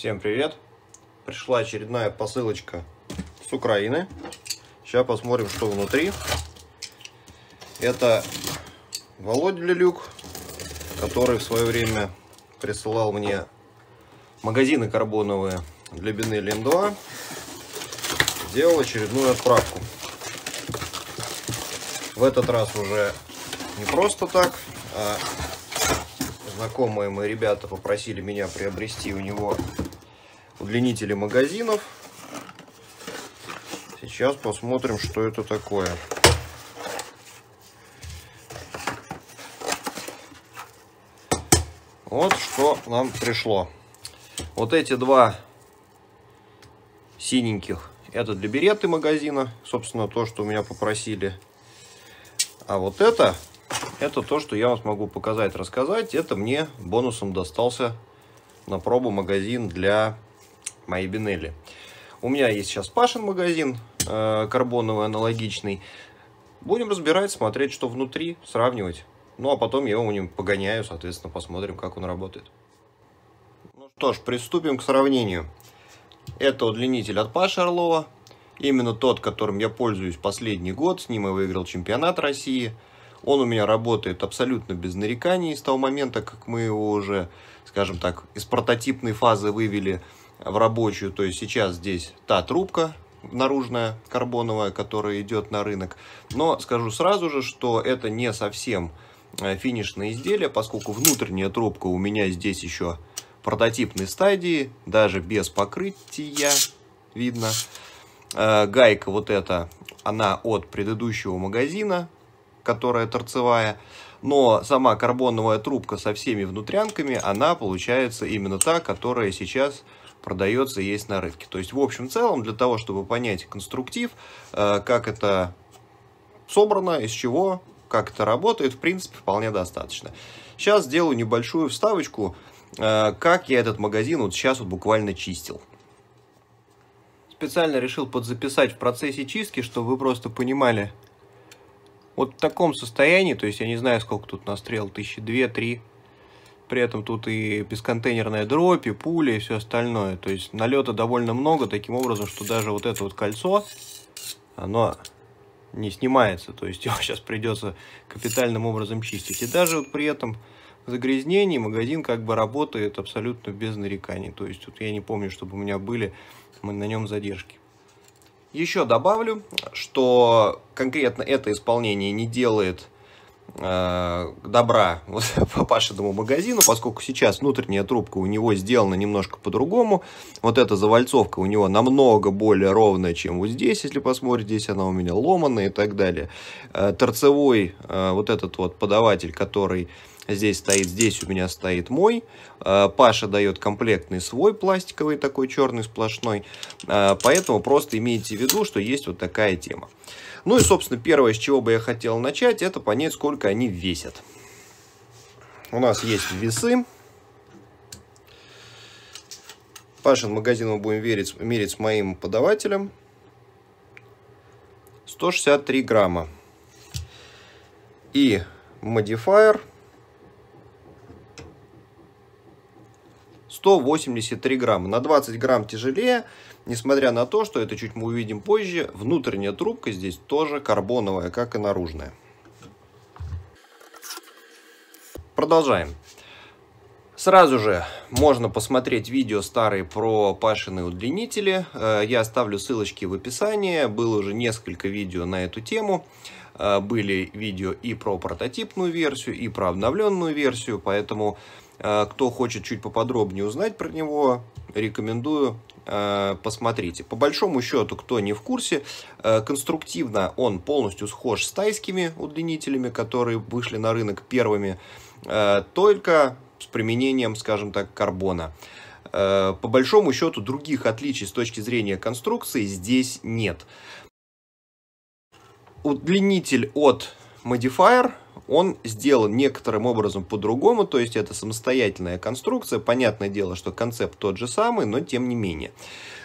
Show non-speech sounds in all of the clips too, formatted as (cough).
Всем привет! Пришла очередная посылочка с Украины. Сейчас посмотрим, что внутри. Это Володя Лилюк, который в свое время присылал мне магазины карбоновые для бины лин Делал очередную отправку. В этот раз уже не просто так, а знакомые мои ребята попросили меня приобрести у него удлинители магазинов. Сейчас посмотрим, что это такое. Вот что нам пришло. Вот эти два синеньких. Это для береты магазина. Собственно, то, что у меня попросили. А вот это, это то, что я вам смогу показать, рассказать. Это мне бонусом достался на пробу магазин для мои бинели. У меня есть сейчас Пашин магазин, э, карбоновый аналогичный. Будем разбирать, смотреть, что внутри, сравнивать. Ну, а потом я его у погоняю, соответственно, посмотрим, как он работает. Ну что ж, приступим к сравнению. Это удлинитель от Паши Орлова. Именно тот, которым я пользуюсь последний год. С ним я выиграл чемпионат России. Он у меня работает абсолютно без нареканий с того момента, как мы его уже, скажем так, из прототипной фазы вывели в рабочую, то есть сейчас здесь та трубка наружная карбоновая, которая идет на рынок. Но скажу сразу же, что это не совсем э, финишное изделие, поскольку внутренняя трубка у меня здесь еще прототипной стадии, даже без покрытия видно. Э, гайка вот эта, она от предыдущего магазина, которая торцевая. Но сама карбоновая трубка со всеми внутрянками, она получается именно та, которая сейчас продается есть на рынке. То есть, в общем целом, для того, чтобы понять конструктив, э, как это собрано, из чего, как это работает, в принципе, вполне достаточно. Сейчас сделаю небольшую вставочку, э, как я этот магазин вот сейчас вот буквально чистил специально решил подзаписать в процессе чистки, чтобы вы просто понимали. Вот в таком состоянии, то есть я не знаю, сколько тут настрел, тысячи две, три, при этом тут и бесконтейнерная дробь, и пули, и все остальное. То есть налета довольно много, таким образом, что даже вот это вот кольцо, оно не снимается. То есть (laughs) его сейчас придется капитальным образом чистить. И даже вот при этом загрязнении магазин как бы работает абсолютно без нареканий. То есть тут я не помню, чтобы у меня были на нем задержки. Еще добавлю, что конкретно это исполнение не делает Э, добра (laughs) вот, по Пашиному магазину, поскольку сейчас внутренняя трубка у него сделана немножко по-другому. Вот эта завальцовка у него намного более ровная, чем вот здесь, если посмотреть. здесь она у меня ломаная и так далее. Э, торцевой э, вот этот вот подаватель, который Здесь стоит, здесь у меня стоит мой. Э, Паша дает комплектный свой пластиковый, такой черный сплошной. Э, Поэтому просто имейте в виду, что есть вот такая тема. Ну и, собственно, первое, с чего бы я хотел начать, это понять, сколько они весят. У нас есть весы. Пашин магазин мы будем верить, мерить с моим подавателем. 163 грамма. И модифайер 183 грамма. На 20 грамм тяжелее, несмотря на то, что это чуть мы увидим позже, внутренняя трубка здесь тоже карбоновая, как и наружная. Продолжаем. Сразу же можно посмотреть видео старые про пашины удлинители. Э, я оставлю ссылочки в описании. Было уже несколько видео на эту тему. Э, были видео и про прототипную версию, и про обновленную версию. Поэтому Э, кто хочет чуть поподробнее узнать про него, рекомендую э, посмотрите. По большому счету, кто не в курсе, э, конструктивно он полностью схож с тайскими удлинителями, которые вышли на рынок первыми, только с применением, скажем так, карбона. По большому счету других отличий с точки зрения конструкции здесь нет. Удлинитель от Modifier – он сделан некоторым образом по-другому, то есть это самостоятельная конструкция. Понятное дело, что концепт тот же самый, но тем не менее.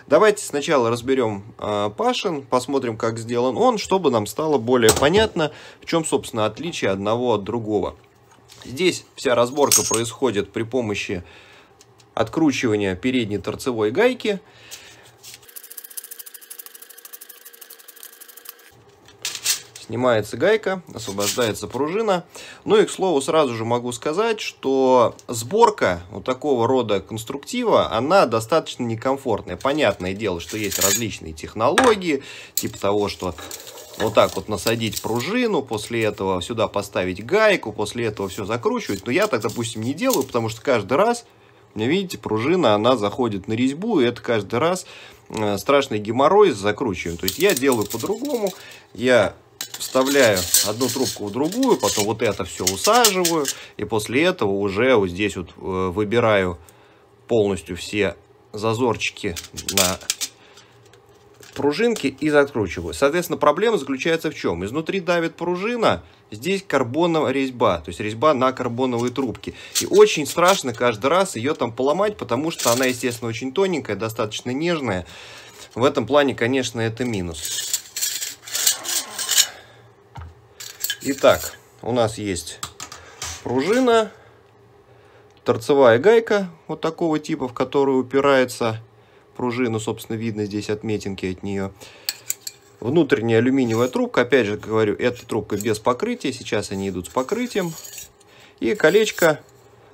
Давайте сначала разберем э, Пашин, посмотрим, как сделан он, чтобы нам стало более понятно, в чем, собственно, отличие одного от другого. Здесь вся разборка происходит при помощи откручивания передней торцевой гайки. Снимается гайка, освобождается пружина. Ну и, к слову, сразу же могу сказать, что сборка вот такого рода конструктива, она достаточно некомфортная. Понятное дело, что есть различные технологии, типа того, что вот так вот насадить пружину, после этого сюда поставить гайку, после этого все закручивать. Но я так, допустим, не делаю, потому что каждый раз, видите, пружина, она заходит на резьбу, и это каждый раз э, страшный геморрой с закручиванием. То есть я делаю по-другому, я вставляю одну трубку в другую, потом вот это все усаживаю, и после этого уже вот здесь вот э, выбираю полностью все зазорчики на пружинки и закручиваю. Соответственно, проблема заключается в чем? Изнутри давит пружина, здесь карбоновая резьба, то есть резьба на карбоновые трубки, И очень страшно каждый раз ее там поломать, потому что она, естественно, очень тоненькая, достаточно нежная. В этом плане, конечно, это минус. Итак, у нас есть пружина, торцевая гайка вот такого типа, в которую упирается пружина, собственно, видно здесь отметинки от нее. Внутренняя алюминиевая трубка, опять же говорю, эта трубка без покрытия, сейчас они идут с покрытием. И колечко,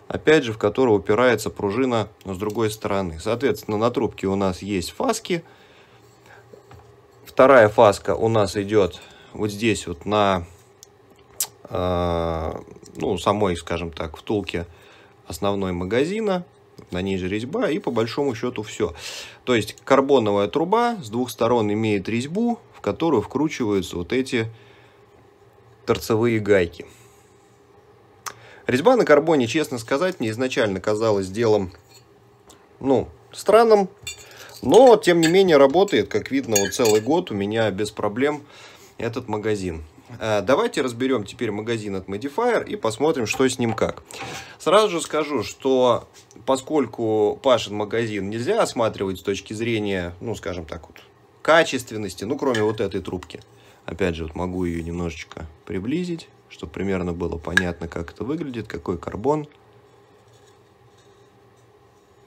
опять же, в которое упирается пружина но с другой стороны. Соответственно, на трубке у нас есть фаски. Вторая фаска у нас идет вот здесь вот на Э, ну, самой, скажем так, втулки основной магазина, на ней же резьба, и по большому счету все. То есть карбоновая труба с двух сторон имеет резьбу, в которую вкручиваются вот эти торцевые гайки. Резьба на карбоне, честно сказать, мне изначально казалась делом, ну, странным, но, тем не менее, работает, как видно, вот целый год у меня без проблем этот магазин. Э, давайте разберем теперь магазин от Modifier и посмотрим, что с ним как. Сразу же скажу, что поскольку Пашин магазин нельзя осматривать с точки зрения, ну, скажем так вот, качественности, ну, кроме вот этой трубки. Опять же, вот могу ее немножечко приблизить, чтобы примерно было понятно, как это выглядит, какой карбон.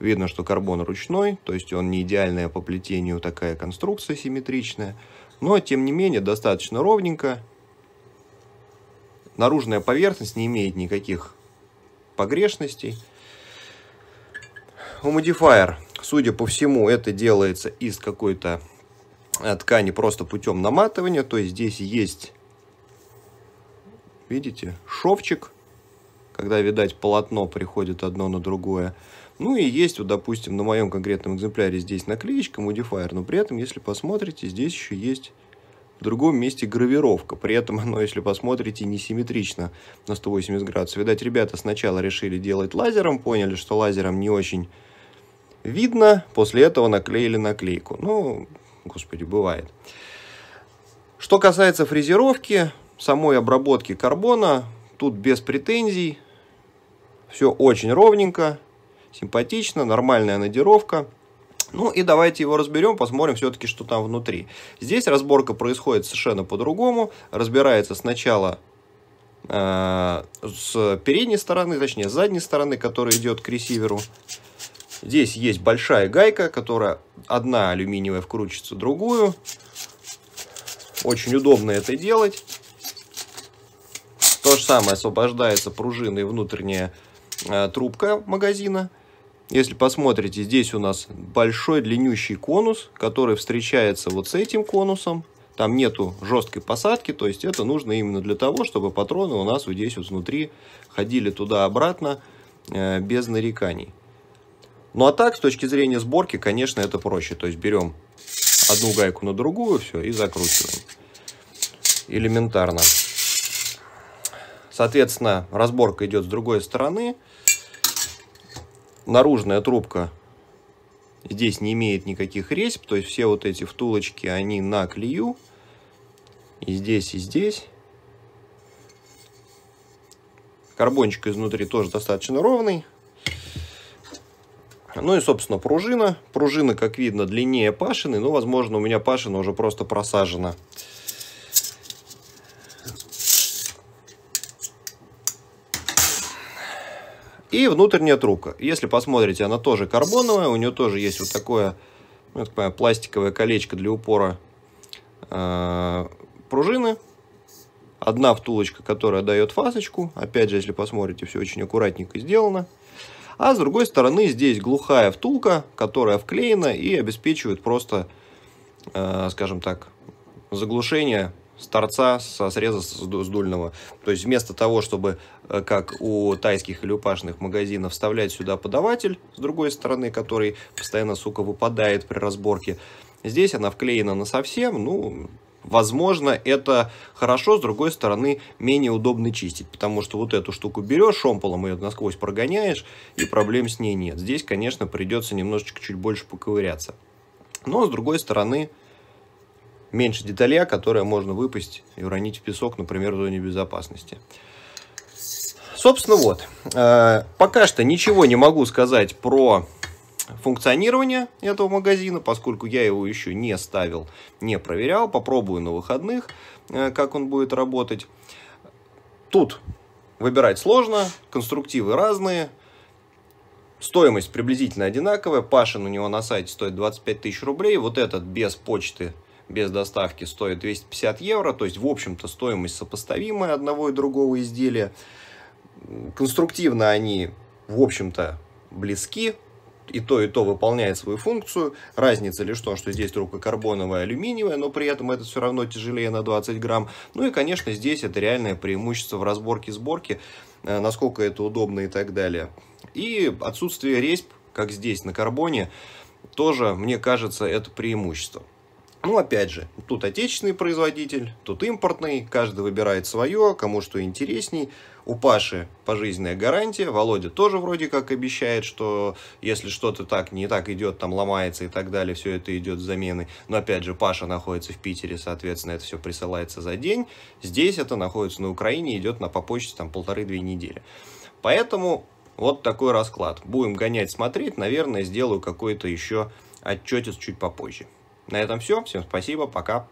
Видно, что карбон ручной, то есть он не идеальная по плетению такая конструкция симметричная. Но, тем не менее, достаточно ровненько наружная поверхность не имеет никаких погрешностей. У модифайер, судя по всему, это делается из какой-то э, ткани просто путем наматывания. То есть здесь есть, видите, шовчик, когда, видать, полотно приходит одно на другое. Ну и есть, вот, допустим, на моем конкретном экземпляре здесь наклеечка модифайер, но при этом, если посмотрите, здесь еще есть в другом месте гравировка. При этом оно, если посмотрите, несимметрично на 180 градусов. Видать, ребята сначала решили делать лазером, поняли, что лазером не очень видно. После этого наклеили наклейку. Ну, господи, бывает. Что касается фрезеровки, самой обработки карбона, тут без претензий. Все очень ровненько, симпатично, нормальная надировка. Ну и давайте его разберем, посмотрим все-таки, что там внутри. Здесь разборка происходит совершенно по-другому. Разбирается сначала э, с передней стороны, точнее с задней стороны, которая идет к ресиверу. Здесь есть большая гайка, которая одна алюминиевая вкручивается в другую. Очень удобно это делать. То же самое освобождается пружиной внутренняя э, трубка магазина. Если посмотрите, здесь у нас большой длиннющий конус, который встречается вот с этим конусом. Там нету жесткой посадки, то есть это нужно именно для того, чтобы патроны у нас вот здесь вот внутри ходили туда-обратно э, без нареканий. Ну а так, с точки зрения сборки, конечно, это проще. То есть берем одну гайку на другую, все, и закручиваем. Элементарно. Соответственно, разборка идет с другой стороны наружная трубка здесь не имеет никаких резьб, то есть все вот эти втулочки, они на клею, и здесь, и здесь. Карбончик изнутри тоже достаточно ровный. Ну и, собственно, пружина. Пружина, как видно, длиннее пашины, но, возможно, у меня пашина уже просто просажена. И внутренняя трубка. Если посмотрите, она тоже карбоновая, у нее тоже есть вот такое ну, так понимаю, пластиковое колечко для упора э, пружины. Одна втулочка, которая дает фасочку. Опять же, если посмотрите, все очень аккуратненько сделано. А с другой стороны здесь глухая втулка, которая вклеена и обеспечивает просто, э, скажем так, заглушение с торца, со среза с То есть вместо того, чтобы, э, как у тайских или упашных магазинов, вставлять сюда подаватель с другой стороны, который постоянно, сука, выпадает при разборке, здесь она вклеена на совсем, ну, Возможно, это хорошо, с другой стороны, менее удобно чистить, потому что вот эту штуку берешь шомполом, ее насквозь прогоняешь, и проблем с ней нет. Здесь, конечно, придется немножечко чуть больше поковыряться. Но, с другой стороны, меньше деталей, а которые можно выпасть и уронить в песок, например, в зоне безопасности. Собственно, вот. Э, пока что ничего не могу сказать про функционирование этого магазина, поскольку я его еще не ставил, не проверял. Попробую на выходных, э, как он будет работать. Тут выбирать сложно, конструктивы разные. Стоимость приблизительно одинаковая. Пашин у него на сайте стоит 25 тысяч рублей. Вот этот без почты без доставки стоит 250 евро, то есть, в общем-то, стоимость сопоставимая одного и другого изделия. Конструктивно они, в общем-то, близки, и то, и то выполняет свою функцию. Разница лишь в том, что здесь трубка карбоновая, алюминиевая, но при этом это все равно тяжелее на 20 грамм. Ну и, конечно, здесь это реальное преимущество в разборке-сборке, э, насколько это удобно и так далее. И отсутствие резьб, как здесь на карбоне, тоже, мне кажется, это преимущество. Ну, опять же, тут отечественный производитель, тут импортный, каждый выбирает свое, кому что интересней. У Паши пожизненная гарантия, Володя тоже вроде как обещает, что если что-то так не так идет, там ломается и так далее, все это идет с замены. Но опять же, Паша находится в Питере, соответственно, это все присылается за день. Здесь это находится на Украине, идет на по почте там полторы-две недели. Поэтому вот такой расклад. Будем гонять, смотреть, наверное, сделаю какой-то еще отчетец чуть попозже. На этом все. Всем спасибо. Пока.